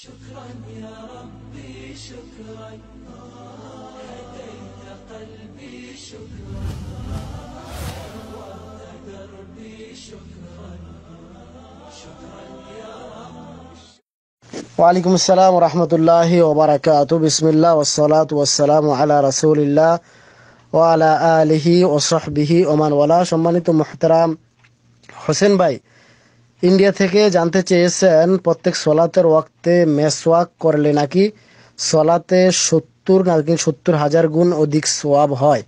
شكرا يا ربي شكرا هديت قلبي شكرا نورت دربي شكرا شكرا يا وعليكم السلام ورحمة الله وبركاته بسم الله والصلاة والسلام على رسول الله وعلى آله وصحبه ومن والاه সম্মানিত محترم حسين ভাই ইন্ডিয়া থেকে জানতে চেয়েছেন প্রত্যেক সলাতের ওয়াক্তে মেসওয়াক করলে নাকি সলাতে সত্তর নাকি সত্তর হাজার গুণ অধিক সোয়াব হয়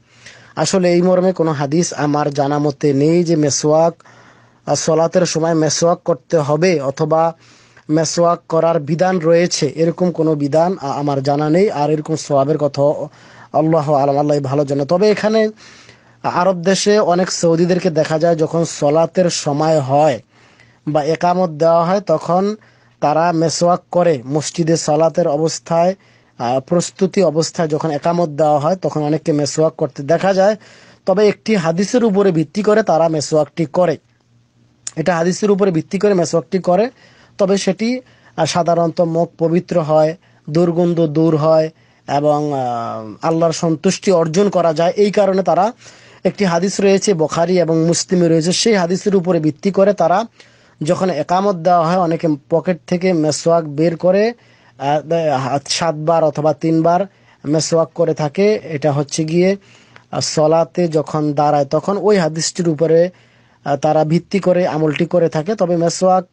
আসলে এই মর্মে কোনো হাদিস আমার জানা মতে নেই যে মেসওয়াক সলাতের সময় মেসওয়াক করতে হবে অথবা মেসওয়াক করার বিধান রয়েছে এরকম কোনো বিধান আমার জানা নেই আর এরকম সোয়াবের কথা আল্লাহ আলম আল্লাহ ভালো জানে তবে এখানে আরব দেশে অনেক সৌদিদেরকে দেখা যায় যখন সলাতের সময় হয় বা একামত দেওয়া হয় তখন তারা মেসোয়াক করে মসজিদে সালাতের অবস্থায় প্রস্তুতি অবস্থায় যখন একামত দেওয়া হয় তখন অনেককে মেসোয়াক করতে দেখা যায় তবে একটি হাদিসের উপরে ভিত্তি করে তারা মেসোয়াকটি করে এটা হাদিসের উপরে ভিত্তি করে মেসোয়াকটি করে তবে সেটি সাধারণত মুখ পবিত্র হয় দুর্গন্ধ দূর হয় এবং আল্লাহর সন্তুষ্টি অর্জন করা যায় এই কারণে তারা একটি হাদিস রয়েছে বখারি এবং মুসলিম রয়েছে সেই হাদিসের উপরে ভিত্তি করে তারা যখন একামত দেওয়া হয় অনেকে পকেট থেকে মেসোয়াক বের করে সাতবার অথবা তিনবার মেসোয়াক করে থাকে এটা হচ্ছে গিয়ে সলাতে যখন দাঁড়ায় তখন ওই হাদিসটির উপরে তারা ভিত্তি করে আমলটি করে থাকে তবে মেসোয়াক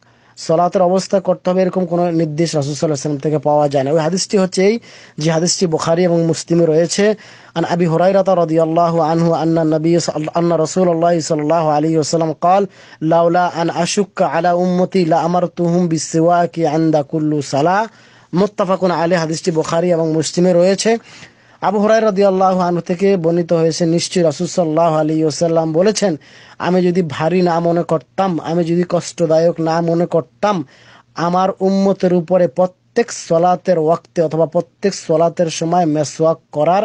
সলাতের অবস্থা করতে হবে এরকম কোনো নির্দেশ রাসুসাল্লাম থেকে পাওয়া যায় না ওই হাদিসটি হচ্ছে এই যে হাদিসটি বোখারি এবং মুসলিমে রয়েছে আন আবি হরাইরাতা রদি আল্লাহ আনহু আন্না নবী আন্না রসুল আল্লাহ সাল্লাহ আলী আসসালাম কল লাউলা আন আশুক্কা আলা উম্মতি লা আমার তুহুম বিসিওয়া কি আন্দা কুল্লু সালা মোত্তাফাকুন আলী হাদিসটি বুখারি এবং মুসলিমে রয়েছে আবু হরাই রদি আল্লাহ আনু থেকে বর্ণিত হয়েছে নিশ্চয়ই রাসুলসাল্লাহ আলী ওসাল্লাম বলেছেন আমি যদি ভারী না মনে করতাম আমি যদি কষ্টদায়ক না মনে করতাম আমার উম্মতের উপরে প্রত্যেক সলাতের ওয়াক্তে অথবা প্রত্যেক সলাতের সময় মেসওয়াক করার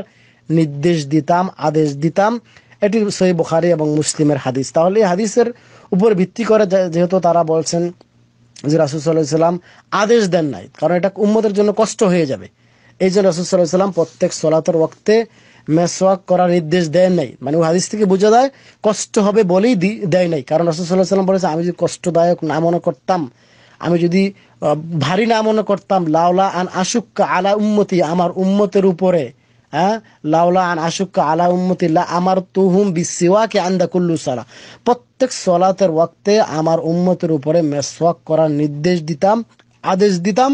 নির্দেশ দিতাম আদেশ দিতাম এটি সই বোখারি এবং মুসলিমের হাদিস তাহলে এই হাদিসের উপর ভিত্তি করে যেহেতু তারা বলছেন যে রাসুল সাল্লাহ আদেশ দেন নাই কারণ এটা উম্মতের জন্য কষ্ট হয়ে যাবে এই জন্য রসুল সাল্লাহ সাল্লাম প্রত্যেক সলাতের ওক্তে মেসওয়াক করার নির্দেশ দেয় নাই মানে হাদিস থেকে বোঝা যায় কষ্ট হবে বলেই দেয় নাই কারণ রসুল সাল্লাহ সাল্লাম বলেছে আমি যদি কষ্টদায়ক না মনে করতাম আমি যদি ভারী না মনে করতাম লাউলা আন আশুক্কা আলা উম্মতি আমার উম্মতের উপরে হ্যাঁ লাউলা আন আশুক্কা আলা উম্মতি লা আমার তুহুম বিশ্বাকে আন্দা কুল্লু সালা প্রত্যেক সলাতের ওক্তে আমার উম্মতের উপরে মেসওয়াক করার নির্দেশ দিতাম আদেশ দিতাম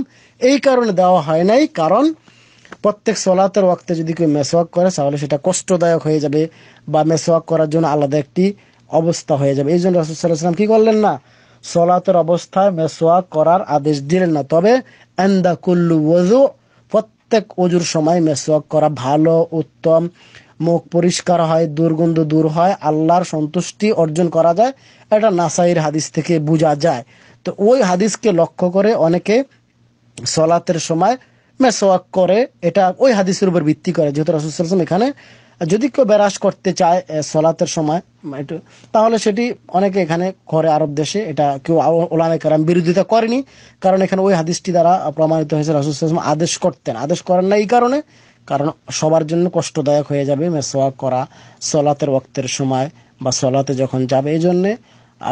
এই কারণে দেওয়া হয় নাই কারণ প্রত্যেক সলাতের ওয়াক্তে যদি কেউ মেসওয়াক করে তাহলে সেটা কষ্টদায়ক হয়ে যাবে বা মেসওয়াক করার জন্য আলাদা একটি অবস্থা হয়ে যাবে এই জন্য রসুলাম কি করলেন না সলাতের অবস্থায় মেসওয়াক করার আদেশ দিলেন না তবে এন্দা কুল্লু ওজু প্রত্যেক অজুর সময় মেসওয়াক করা ভালো উত্তম মুখ পরিষ্কার হয় দুর্গন্ধ দূর হয় আল্লাহর সন্তুষ্টি অর্জন করা যায় এটা নাসাইর হাদিস থেকে বোঝা যায় তো ওই হাদিসকে লক্ষ্য করে অনেকে সলাতের সময় মেসওয়াক করে এটা ওই হাদিসের উপর ভিত্তি করে যেহেতু রাসুলাম এখানে যদি কেউ বেরাস করতে চায় সলাতের সময় একটু তাহলে সেটি অনেকে এখানে করে আরব দেশে এটা কেউ ওলামে কারাম বিরোধিতা করেনি কারণ এখানে ওই হাদিসটি দ্বারা প্রমাণিত হয়েছে রাসুলাম আদেশ করতেন আদেশ করেন না এই কারণে কারণ সবার জন্য কষ্টদায়ক হয়ে যাবে মেসোয়াক করা সলাতের ওক্তের সময় বা সলাতে যখন যাবে এই জন্যে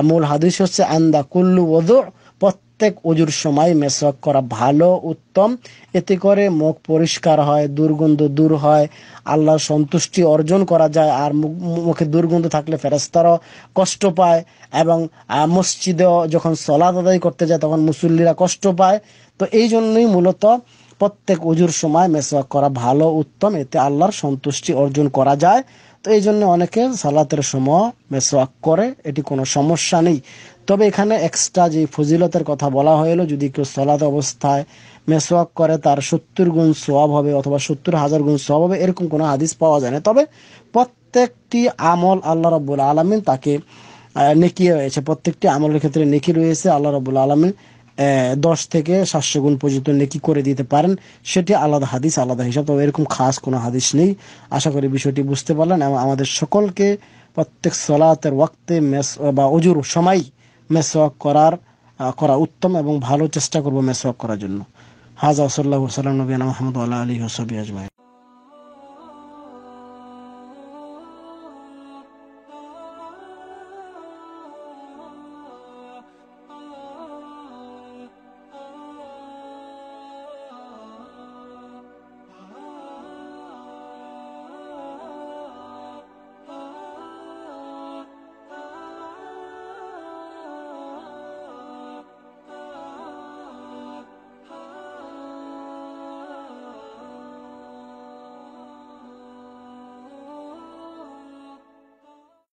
মূল হাদিস হচ্ছে আন্দা কুল্লু ওদর প্রত্যেক অজুর সময় মেসওয়াক করা ভালো উত্তম এতে করে মুখ পরিষ্কার হয় দুর্গন্ধ দূর হয় আল্লাহ সন্তুষ্টি অর্জন করা যায় আর মুখে দুর্গন্ধ থাকলে ফেরেস্তারও কষ্ট পায় এবং মসজিদেও যখন সলাদ আদায় করতে যায় তখন মুসল্লিরা কষ্ট পায় তো এই জন্যই মূলত প্রত্যেক অজুর সময় মেসওয়াক করা ভালো উত্তম এতে আল্লাহর সন্তুষ্টি অর্জন করা যায় তো এই জন্য অনেকে সালাতের সময় মেসওয়াক করে এটি কোনো সমস্যা নেই তবে এখানে এক্সট্রা যে ফজিলতের কথা বলা হলো যদি কেউ সলাত অবস্থায় মেসওয়াক করে তার সত্তর গুণ সোয়াব হবে অথবা সত্তর হাজার গুণ সোয়াব হবে এরকম কোনো হাদিস পাওয়া যায় না তবে প্রত্যেকটি আমল আল্লাহ রবুল আলমিন তাকে নেকি রয়েছে প্রত্যেকটি আমলের ক্ষেত্রে নেকি রয়েছে আল্লাহ রবুল আলমিন দশ থেকে সাতশো গুণ পর্যন্ত নেকি করে দিতে পারেন সেটি আলাদা হাদিস আলাদা হিসাব তবে এরকম খাস কোনো হাদিস নেই আশা করি বিষয়টি বুঝতে পারলেন এবং আমাদের সকলকে প্রত্যেক সলাতের ওয়াক্তে মেস বা অজুর সময় মেসওয়াক করার করা উত্তম এবং ভালো চেষ্টা করব ওয়াক করার জন্য হাজা সাল্লাহ সাল্লাম নবীন মাহমুদ আল্লাহ আলী হসবি আজমাই